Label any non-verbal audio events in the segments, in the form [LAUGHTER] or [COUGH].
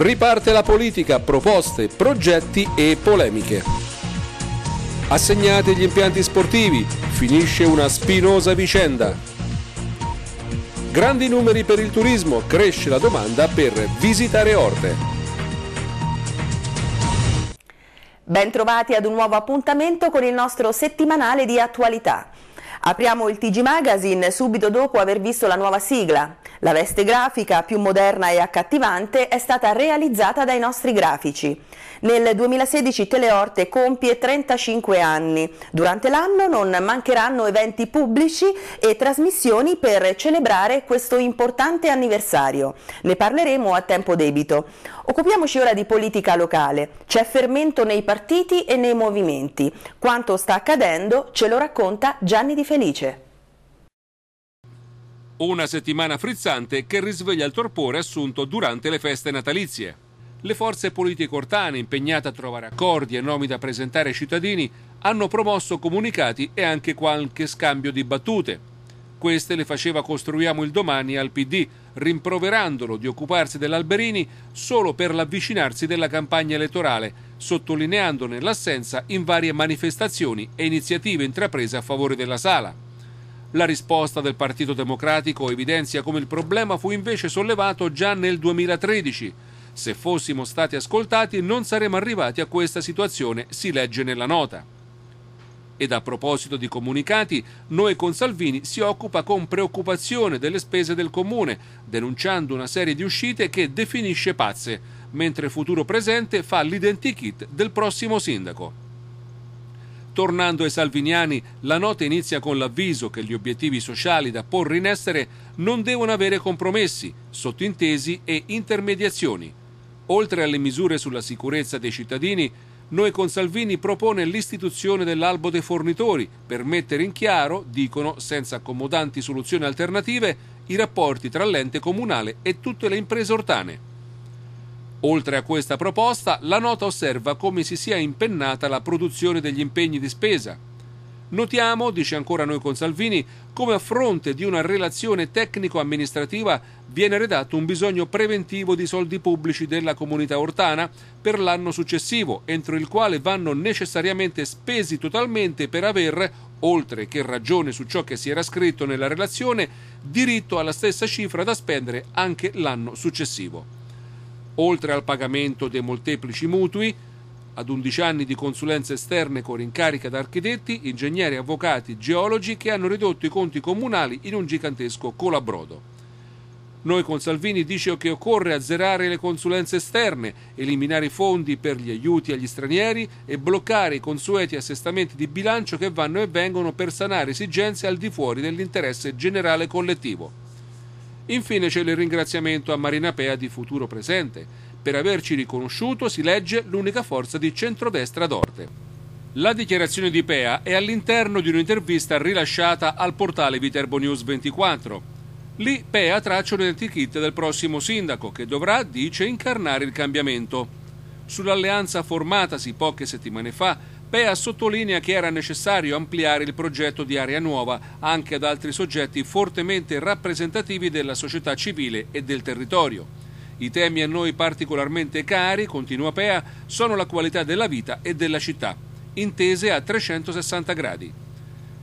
Riparte la politica, proposte, progetti e polemiche. Assegnate gli impianti sportivi, finisce una spinosa vicenda. Grandi numeri per il turismo, cresce la domanda per visitare Orte. Bentrovati ad un nuovo appuntamento con il nostro settimanale di attualità. Apriamo il TG Magazine subito dopo aver visto la nuova sigla. La veste grafica, più moderna e accattivante, è stata realizzata dai nostri grafici. Nel 2016 Teleorte compie 35 anni. Durante l'anno non mancheranno eventi pubblici e trasmissioni per celebrare questo importante anniversario. Ne parleremo a tempo debito. Occupiamoci ora di politica locale. C'è fermento nei partiti e nei movimenti. Quanto sta accadendo ce lo racconta Gianni Di felice. Una settimana frizzante che risveglia il torpore assunto durante le feste natalizie. Le forze politiche ortane, impegnate a trovare accordi e nomi da presentare ai cittadini, hanno promosso comunicati e anche qualche scambio di battute. Queste le faceva Costruiamo il domani al PD, rimproverandolo di occuparsi dell'Alberini solo per l'avvicinarsi della campagna elettorale sottolineandone l'assenza in varie manifestazioni e iniziative intraprese a favore della sala. La risposta del Partito Democratico evidenzia come il problema fu invece sollevato già nel 2013. Se fossimo stati ascoltati non saremmo arrivati a questa situazione, si legge nella nota. Ed a proposito di comunicati, Noe Salvini si occupa con preoccupazione delle spese del comune, denunciando una serie di uscite che definisce pazze, mentre Futuro Presente fa l'identikit del prossimo sindaco. Tornando ai salviniani, la nota inizia con l'avviso che gli obiettivi sociali da porre in essere non devono avere compromessi, sottintesi e intermediazioni. Oltre alle misure sulla sicurezza dei cittadini, noi con Salvini propone l'istituzione dell'albo dei fornitori per mettere in chiaro, dicono, senza accomodanti soluzioni alternative, i rapporti tra l'ente comunale e tutte le imprese ortane. Oltre a questa proposta, la nota osserva come si sia impennata la produzione degli impegni di spesa, Notiamo, dice ancora noi con Salvini, come a fronte di una relazione tecnico-amministrativa viene redatto un bisogno preventivo di soldi pubblici della comunità ortana per l'anno successivo, entro il quale vanno necessariamente spesi totalmente per aver, oltre che ragione su ciò che si era scritto nella relazione, diritto alla stessa cifra da spendere anche l'anno successivo. Oltre al pagamento dei molteplici mutui, ad 11 anni di consulenze esterne con rincarica da architetti, ingegneri, avvocati, geologi che hanno ridotto i conti comunali in un gigantesco colabrodo. Noi con Salvini dice che occorre azzerare le consulenze esterne, eliminare i fondi per gli aiuti agli stranieri e bloccare i consueti assestamenti di bilancio che vanno e vengono per sanare esigenze al di fuori dell'interesse generale collettivo. Infine c'è il ringraziamento a Marina Pea di Futuro Presente, per averci riconosciuto si legge l'unica forza di centrodestra d'Orte. La dichiarazione di Pea è all'interno di un'intervista rilasciata al portale Viterbo News 24. Lì Pea traccia un'etichetta del prossimo sindaco che dovrà, dice, incarnare il cambiamento. Sull'alleanza formatasi poche settimane fa, Pea sottolinea che era necessario ampliare il progetto di Area Nuova anche ad altri soggetti fortemente rappresentativi della società civile e del territorio. I temi a noi particolarmente cari, continua Pea, sono la qualità della vita e della città, intese a 360 gradi.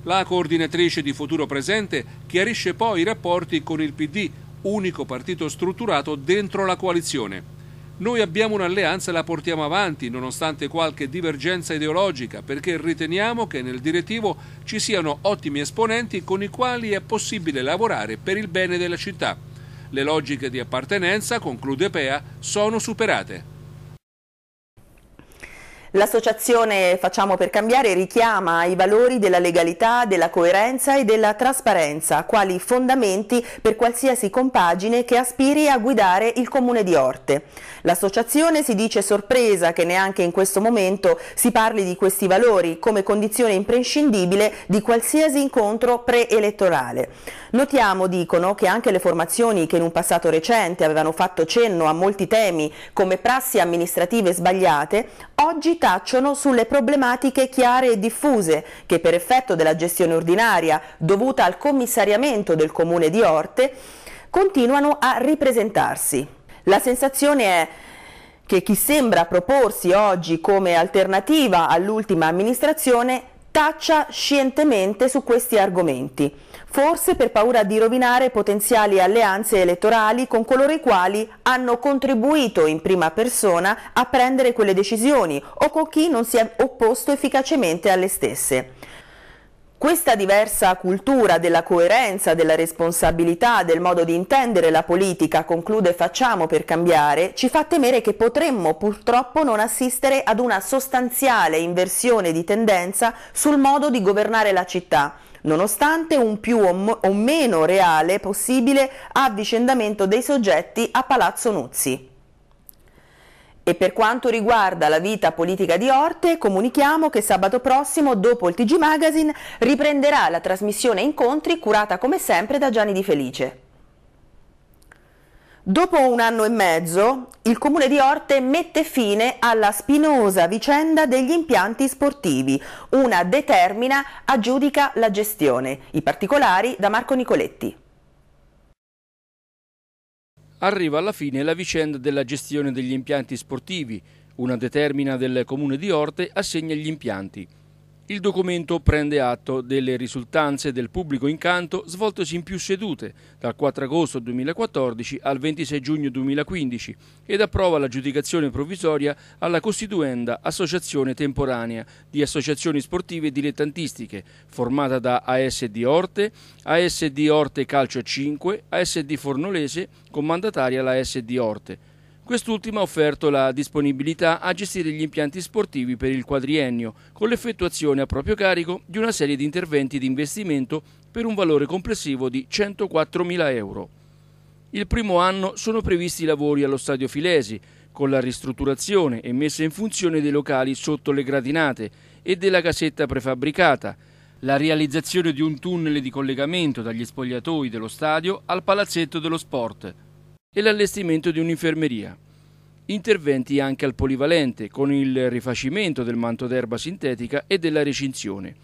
La coordinatrice di Futuro Presente chiarisce poi i rapporti con il PD, unico partito strutturato dentro la coalizione. Noi abbiamo un'alleanza e la portiamo avanti, nonostante qualche divergenza ideologica, perché riteniamo che nel direttivo ci siano ottimi esponenti con i quali è possibile lavorare per il bene della città le logiche di appartenenza, conclude Pea, sono superate. L'associazione Facciamo per Cambiare richiama i valori della legalità, della coerenza e della trasparenza quali fondamenti per qualsiasi compagine che aspiri a guidare il comune di Orte. L'associazione si dice sorpresa che neanche in questo momento si parli di questi valori come condizione imprescindibile di qualsiasi incontro preelettorale. Notiamo, dicono, che anche le formazioni che in un passato recente avevano fatto cenno a molti temi come prassi amministrative sbagliate, oggi tacciono sulle problematiche chiare e diffuse che per effetto della gestione ordinaria dovuta al commissariamento del comune di Orte continuano a ripresentarsi. La sensazione è che chi sembra proporsi oggi come alternativa all'ultima amministrazione taccia scientemente su questi argomenti forse per paura di rovinare potenziali alleanze elettorali con coloro i quali hanno contribuito in prima persona a prendere quelle decisioni o con chi non si è opposto efficacemente alle stesse. Questa diversa cultura della coerenza, della responsabilità, del modo di intendere la politica, conclude Facciamo per cambiare, ci fa temere che potremmo purtroppo non assistere ad una sostanziale inversione di tendenza sul modo di governare la città nonostante un più o, mo- o meno reale possibile avvicendamento dei soggetti a Palazzo Nuzzi. E per quanto riguarda la vita politica di Orte, comunichiamo che sabato prossimo, dopo il TG Magazine, riprenderà la trasmissione Incontri curata come sempre da Gianni Di Felice. Dopo un anno e mezzo, il comune di Orte mette fine alla spinosa vicenda degli impianti sportivi. Una determina aggiudica la gestione. I particolari da Marco Nicoletti. Arriva alla fine la vicenda della gestione degli impianti sportivi. Una determina del comune di Orte assegna gli impianti. Il documento prende atto delle risultanze del pubblico incanto svoltosi in più sedute, dal 4 agosto 2014 al 26 giugno 2015, ed approva l'aggiudicazione provvisoria alla costituenda Associazione Temporanea di Associazioni Sportive Dilettantistiche, formata da ASD Orte, ASD Orte Calcio 5, ASD Fornolese, con mandataria la ASD Orte Quest'ultima ha offerto la disponibilità a gestire gli impianti sportivi per il quadriennio, con l'effettuazione a proprio carico di una serie di interventi di investimento per un valore complessivo di 104.000 euro. Il primo anno sono previsti i lavori allo Stadio Filesi, con la ristrutturazione e messa in funzione dei locali sotto le gradinate e della casetta prefabbricata, la realizzazione di un tunnel di collegamento dagli spogliatoi dello stadio al palazzetto dello sport, e l'allestimento di un'infermeria. Interventi anche al polivalente, con il rifacimento del manto d'erba sintetica e della recinzione.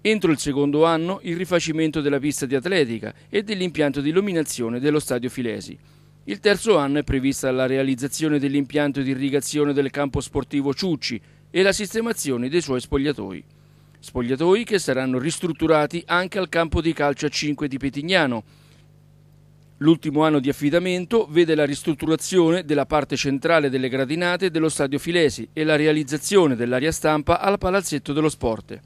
Entro il secondo anno il rifacimento della pista di atletica e dell'impianto di illuminazione dello stadio Filesi. Il terzo anno è prevista la realizzazione dell'impianto di irrigazione del campo sportivo Ciucci e la sistemazione dei suoi spogliatoi. Spogliatoi che saranno ristrutturati anche al campo di calcio a 5 di Petignano, L'ultimo anno di affidamento vede la ristrutturazione della parte centrale delle gradinate dello Stadio Filesi e la realizzazione dell'area stampa al Palazzetto dello Sport.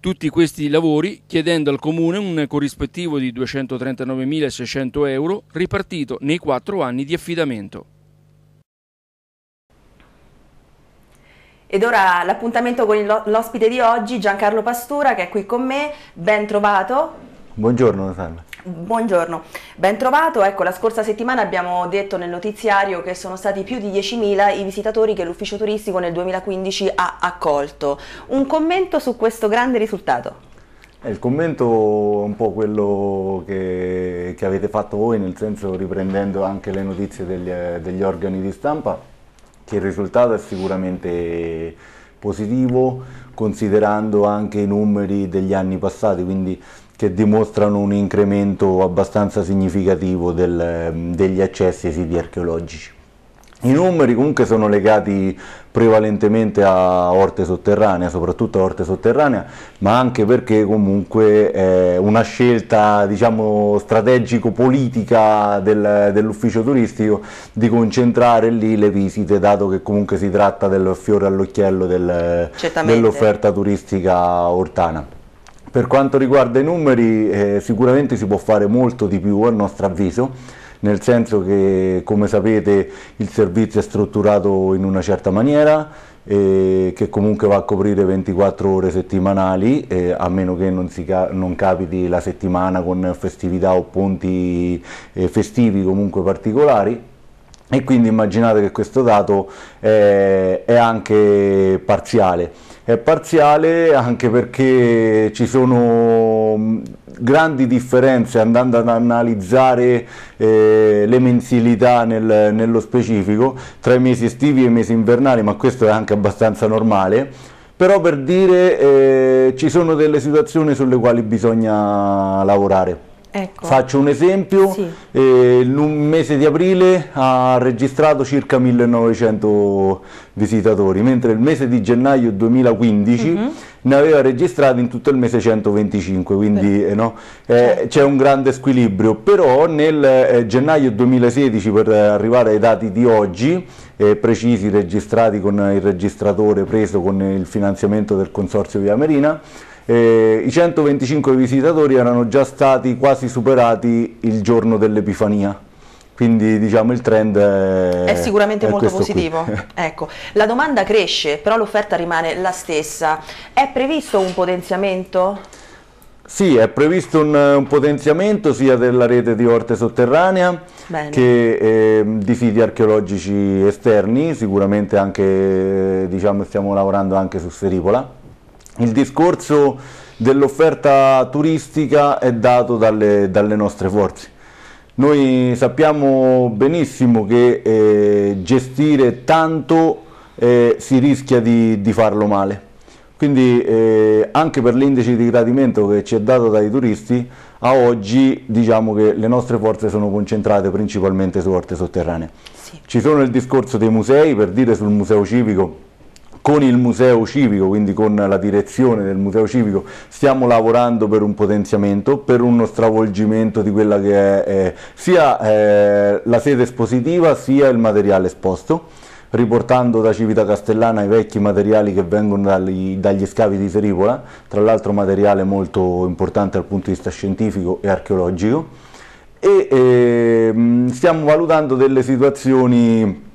Tutti questi lavori chiedendo al Comune un corrispettivo di 239.600 euro ripartito nei quattro anni di affidamento. Ed ora l'appuntamento con l'ospite di oggi, Giancarlo Pastura, che è qui con me. Ben trovato. Buongiorno Natale. Buongiorno, ben trovato. Ecco, la scorsa settimana abbiamo detto nel notiziario che sono stati più di 10.000 i visitatori che l'ufficio turistico nel 2015 ha accolto. Un commento su questo grande risultato? Eh, il commento è un po' quello che, che, avete fatto voi, nel senso riprendendo anche le notizie degli, degli organi di stampa, che il risultato è sicuramente positivo, considerando anche i numeri degli anni passati, quindi che dimostrano un incremento abbastanza significativo del, degli accessi ai siti archeologici. I numeri comunque sono legati prevalentemente a orte sotterranea, soprattutto a orte sotterranea, ma anche perché comunque è una scelta diciamo, strategico-politica del, dell'ufficio turistico di concentrare lì le visite, dato che comunque si tratta del fiore all'occhiello del, dell'offerta turistica ortana. Per quanto riguarda i numeri eh, sicuramente si può fare molto di più a nostro avviso, nel senso che come sapete il servizio è strutturato in una certa maniera, eh, che comunque va a coprire 24 ore settimanali, eh, a meno che non, ca non, capiti la settimana con festività o ponti eh, festivi comunque particolari, e quindi immaginate che questo dato è, è anche parziale è parziale anche perché ci sono mm, grandi differenze andando ad analizzare eh, le mensilità nel, nello specifico tra i mesi estivi e i mesi invernali, ma questo è anche abbastanza normale. Però per dire eh, ci sono delle situazioni sulle quali bisogna lavorare. Ecco. Faccio un esempio, sì. eh, un mese di aprile ha registrato circa 1900 visitatori, mentre il mese di gennaio 2015 mm -hmm. ne aveva registrati in tutto il mese 125, quindi eh, no, eh, c'è un grande squilibrio, però nel eh, gennaio 2016 per arrivare ai dati di oggi, eh, precisi registrati con il registratore preso con il finanziamento del Consorzio Via Merina, eh, I 125 visitatori erano già stati quasi superati il giorno dell'Epifania quindi diciamo il trend è, è sicuramente è molto positivo [LAUGHS] ecco. la domanda cresce però l'offerta rimane la stessa è previsto un potenziamento? Sì, è previsto un, un potenziamento sia della rete di orte sotterranea Bene. che eh, di siti archeologici esterni, sicuramente anche, eh, diciamo, stiamo lavorando anche su Seripola il discorso dell'offerta turistica è dato dalle, dalle nostre forze. Noi sappiamo benissimo che eh, gestire tanto eh, si rischia di, di, farlo male. Quindi eh, anche per l'indice di gradimento che ci è dato dai turisti, a oggi diciamo che le nostre forze sono concentrate principalmente su orte sotterranee. Sì. Ci sono il discorso dei musei, per dire sul museo civico con il Museo Civico, quindi con la direzione del Museo Civico, stiamo lavorando per un potenziamento, per uno stravolgimento di quella che è eh, sia eh, la sede espositiva sia il materiale esposto, riportando da Civita Castellana i vecchi materiali che vengono dagli, dagli scavi di Seripola, tra l'altro materiale molto importante dal punto di vista scientifico e archeologico, e eh, stiamo valutando delle situazioni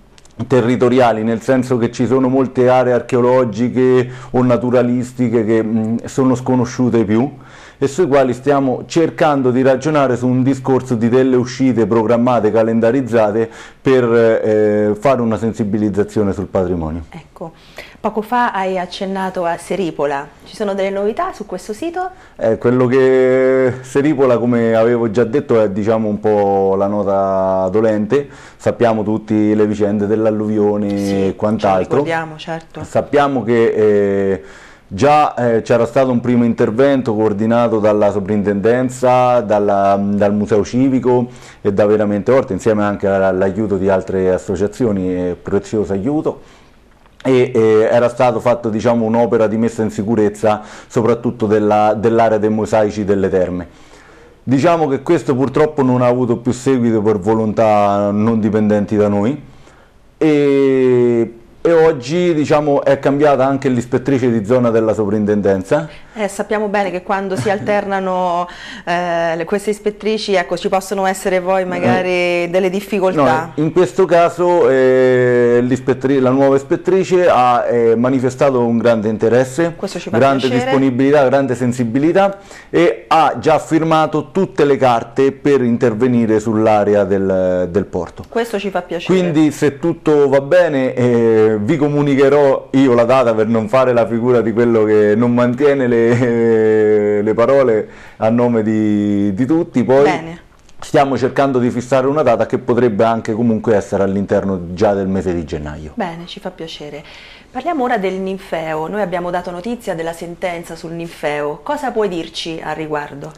territoriali, nel senso che ci sono molte aree archeologiche o naturalistiche che mh, sono sconosciute più e sui quali stiamo cercando di ragionare su un discorso di delle uscite programmate, calendarizzate per eh, fare una sensibilizzazione sul patrimonio. Ecco. Poco fa hai accennato a Seripola, ci sono delle novità su questo sito? Eh, quello che Seripola, come avevo già detto, è diciamo, un po' la nota dolente, sappiamo tutte le vicende dell'alluvione sì, e quant'altro. Certo. Sappiamo che... Eh, Già eh, c'era stato un primo intervento coordinato dalla soprintendenza, dalla, dal Museo Civico e da Veramente Orte, insieme anche all'aiuto di altre associazioni, eh, prezioso aiuto e eh, era stato fatto diciamo, un'opera di messa in sicurezza soprattutto dell'area dei mosaici delle terme. Diciamo che questo purtroppo non ha avuto più seguito per volontà non dipendenti da noi e e oggi diciamo, è cambiata anche l'ispettrice di zona della sovrintendenza? Eh, sappiamo bene che quando si alternano eh, queste ispettrici ecco, ci possono essere poi magari eh, delle difficoltà. No, eh, in questo caso eh, la nuova ispettrice ha eh, manifestato un grande interesse, grande piacere. disponibilità, grande sensibilità e ha già firmato tutte le carte per intervenire sull'area del, del, porto. Questo ci fa piacere. Quindi se tutto va bene eh, vi comunicherò io la data per non fare la figura di quello che non mantiene le, le parole a nome di, di tutti. Poi Bene. stiamo cercando di fissare una data che potrebbe anche comunque essere all'interno già del mese di gennaio. Bene, ci fa piacere. Parliamo ora del ninfeo. Noi abbiamo dato notizia della sentenza sul ninfeo. Cosa puoi dirci al riguardo?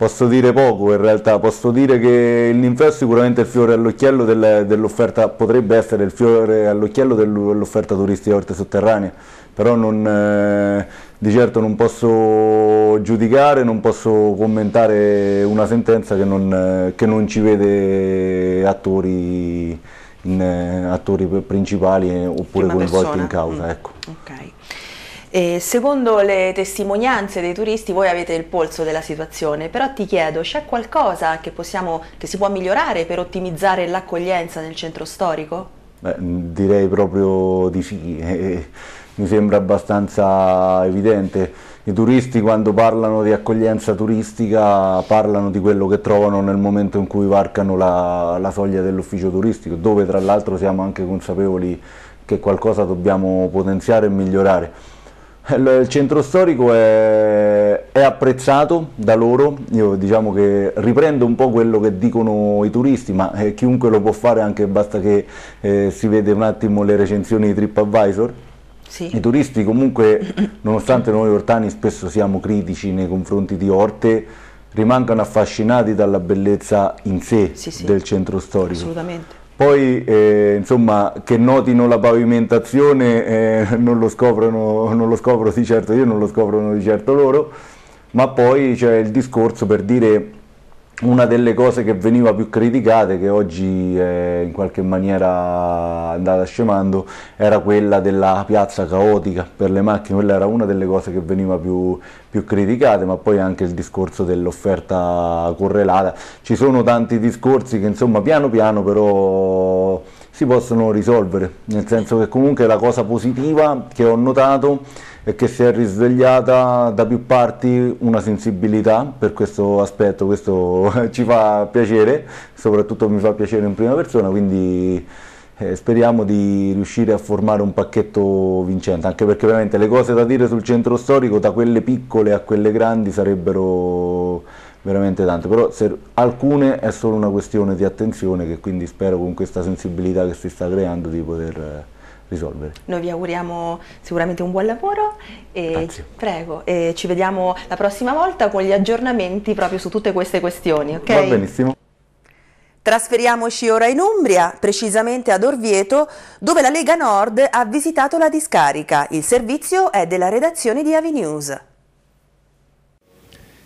posso dire poco in realtà, posso dire che l'inferno è sicuramente il fiore all'occhiello dell'offerta, potrebbe essere il fiore all'occhiello dell'offerta turistica orte sotterranea, però non, eh, di certo non posso giudicare, non posso commentare una sentenza che non, che non ci vede attori, in, attori principali oppure coinvolti in causa. Mm. Ecco. E secondo le testimonianze dei turisti voi avete il polso della situazione, però ti chiedo, c'è qualcosa che, possiamo, che si può migliorare per ottimizzare l'accoglienza nel centro storico? Beh, mm, direi proprio di sì, [LAUGHS] eh, mi sembra abbastanza evidente. I turisti quando parlano di accoglienza turistica parlano di quello che trovano nel momento in cui varcano la, la soglia dell'ufficio turistico, dove tra l'altro siamo anche consapevoli che qualcosa dobbiamo potenziare e migliorare. Il centro storico è, è apprezzato da loro, io diciamo che riprendo un po' quello che dicono i turisti, ma eh, chiunque lo può fare anche basta che eh, si vede un attimo le recensioni di TripAdvisor. Sì. I turisti comunque, [CLEARS THROAT] nonostante noi ortani spesso siamo critici nei confronti di Orte, rimangono affascinati dalla bellezza in sé sì, sì. del centro storico. Assolutamente. Poi eh, insomma che notino la pavimentazione eh, non, lo scoprono, non lo scopro di certo io, non lo scoprono di certo loro, ma poi c'è il discorso per dire una delle cose che veniva più criticata, che oggi è eh, in qualche maniera andata scemando, era quella della piazza caotica per le macchine, quella era una delle cose che veniva più, più criticata, ma poi anche il discorso dell'offerta correlata. Ci sono tanti discorsi che insomma piano piano però si possono risolvere, nel senso che comunque la cosa positiva che ho notato e che si è risvegliata da più parti una sensibilità per questo aspetto, questo [LAUGHS] ci fa piacere, soprattutto mi fa piacere in prima persona, quindi eh, speriamo di riuscire a formare un pacchetto vincente, anche perché veramente le cose da dire sul centro storico, da quelle piccole a quelle grandi, sarebbero veramente tante, però se, alcune è solo una questione di attenzione che quindi spero con questa sensibilità che si sta creando di poter eh, risolvere. Noi vi auguriamo sicuramente un buon lavoro e Grazie. prego, e ci vediamo la prossima volta con gli aggiornamenti proprio su tutte queste questioni, ok? Va benissimo. Trasferiamoci ora in Umbria, precisamente ad Orvieto, dove la Lega Nord ha visitato la discarica. Il servizio è della redazione di Avinews.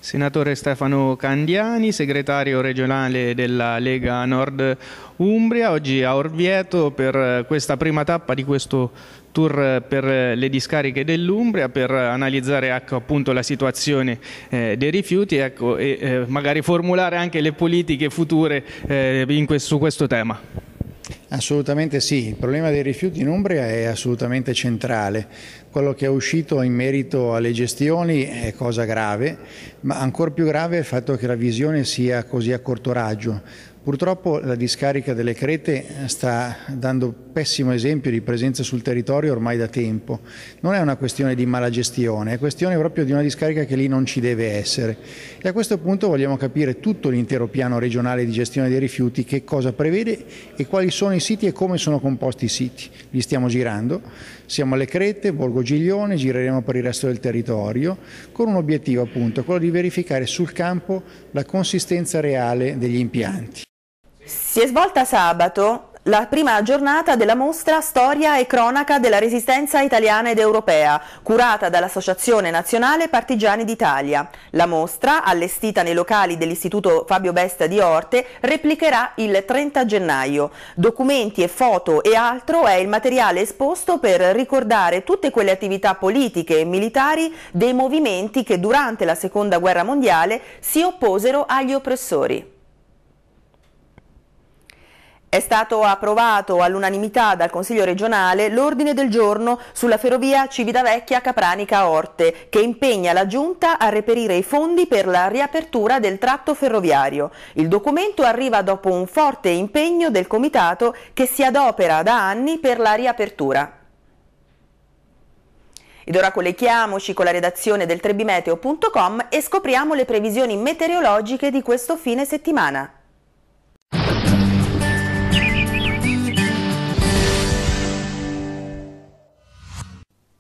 Senatore Stefano Candiani, segretario regionale della Lega Nord Umbria, oggi a Orvieto per questa prima tappa di questo tour per le discariche dell'Umbria per analizzare ecco, appunto, la situazione eh, dei rifiuti ecco, e eh, magari formulare anche le politiche future eh, questo, su questo tema. Assolutamente sì, il problema dei rifiuti in Umbria è assolutamente centrale. Quello che è uscito in merito alle gestioni è cosa grave, ma ancora più grave è il fatto che la visione sia così a corto raggio. Purtroppo la discarica delle Crete eh, sta dando pessimo esempio di presenza sul territorio ormai da tempo. Non è una questione di mala gestione, è questione proprio di una discarica che lì non ci deve essere. E a questo punto vogliamo capire tutto l'intero piano regionale di gestione dei rifiuti, che cosa prevede e quali sono i siti e come sono composti i siti. Li stiamo girando, siamo alle Crete, Borgo Giglione, gireremo per il resto del territorio, con un obiettivo appunto, quello di verificare sul campo la consistenza reale degli impianti. Si è svolta sabato la prima giornata della mostra Storia e cronaca della resistenza italiana ed europea, curata dall'Associazione Nazionale Partigiani d'Italia. La mostra, allestita nei locali dell'Istituto Fabio Besta di Orte, replicherà il 30 gennaio. Documenti e foto e altro è il materiale esposto per ricordare tutte quelle attività politiche e militari dei movimenti che durante la Seconda Guerra Mondiale si opposero agli oppressori. È stato approvato all'unanimità dal Consiglio regionale l'ordine del giorno sulla ferrovia Civitavecchia-Capranica-Orte che impegna la Giunta a reperire i fondi per la riapertura del tratto ferroviario. Il documento arriva dopo un forte impegno del Comitato che si adopera da anni per la riapertura. Ed ora colleghiamoci con la redazione del trebimeteo.com e scopriamo le previsioni meteorologiche di questo fine settimana.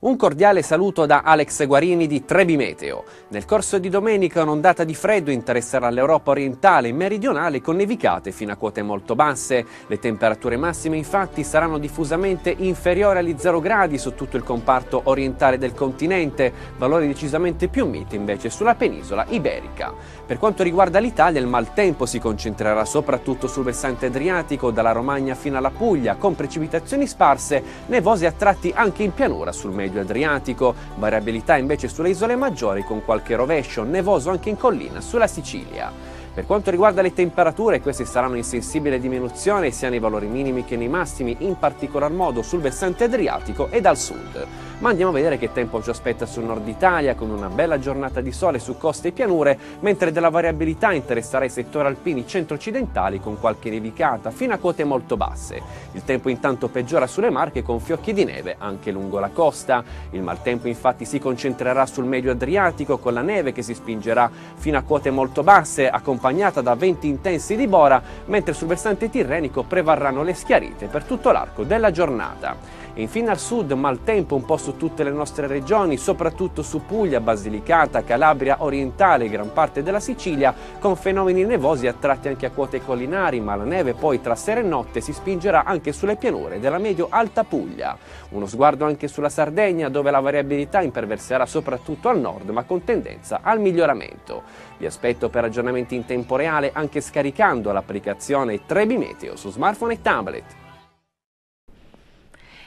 Un cordiale saluto da Alex Guarini di Trebimeteo. Nel corso di domenica un'ondata di freddo interesserà l'Europa orientale e meridionale con nevicate fino a quote molto basse. Le temperature massime infatti saranno diffusamente inferiori agli 0 gradi su tutto il comparto orientale del continente, valori decisamente più miti invece sulla penisola iberica. Per quanto riguarda l'Italia, il maltempo si concentrerà soprattutto sul versante adriatico, dalla Romagna fino alla Puglia, con precipitazioni sparse, nevose a tratti anche in pianura sul medio adriatico, variabilità invece sulle isole maggiori con qualche rovescio, nevoso anche in collina sulla Sicilia. Per quanto riguarda le temperature, queste saranno in sensibile diminuzione sia nei valori minimi che nei massimi, in particolar modo sul versante adriatico e dal sud. Ma andiamo a vedere che tempo ci aspetta sul nord Italia con una bella giornata di sole su coste e pianure, mentre della variabilità interesserà i settori alpini centro-occidentali con qualche nevicata fino a quote molto basse. Il tempo intanto peggiora sulle Marche con fiocchi di neve anche lungo la costa. Il maltempo infatti si concentrerà sul medio Adriatico con la neve che si spingerà fino a quote molto basse accompagnata da venti intensi di bora, mentre sul versante tirrenico prevarranno le schiarite per tutto l'arco della giornata. E infine al sud maltempo un po' su tutte le nostre regioni, soprattutto su Puglia, Basilicata, Calabria orientale e gran parte della Sicilia, con fenomeni nevosi attratti anche a quote collinari, ma la neve poi tra sera e notte si spingerà anche sulle pianure della medio-alta Puglia. Uno sguardo anche sulla Sardegna, dove la variabilità imperverserà soprattutto al nord, ma con tendenza al miglioramento. Vi aspetto per aggiornamenti in tempo reale anche scaricando l'applicazione Trebi Meteo su smartphone e tablet.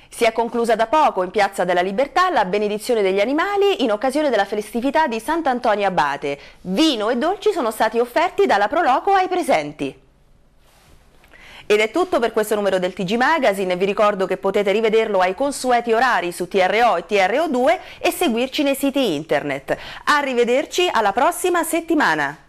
Si è conclusa da poco in Piazza della Libertà la benedizione degli animali in occasione della festività di Sant'Antonio Abate. Vino e dolci sono stati offerti dalla Proloco ai presenti. Ed è tutto per questo numero del TG Magazine, vi ricordo che potete rivederlo ai consueti orari su TRO e TRO2 e seguirci nei siti internet. Arrivederci alla prossima settimana!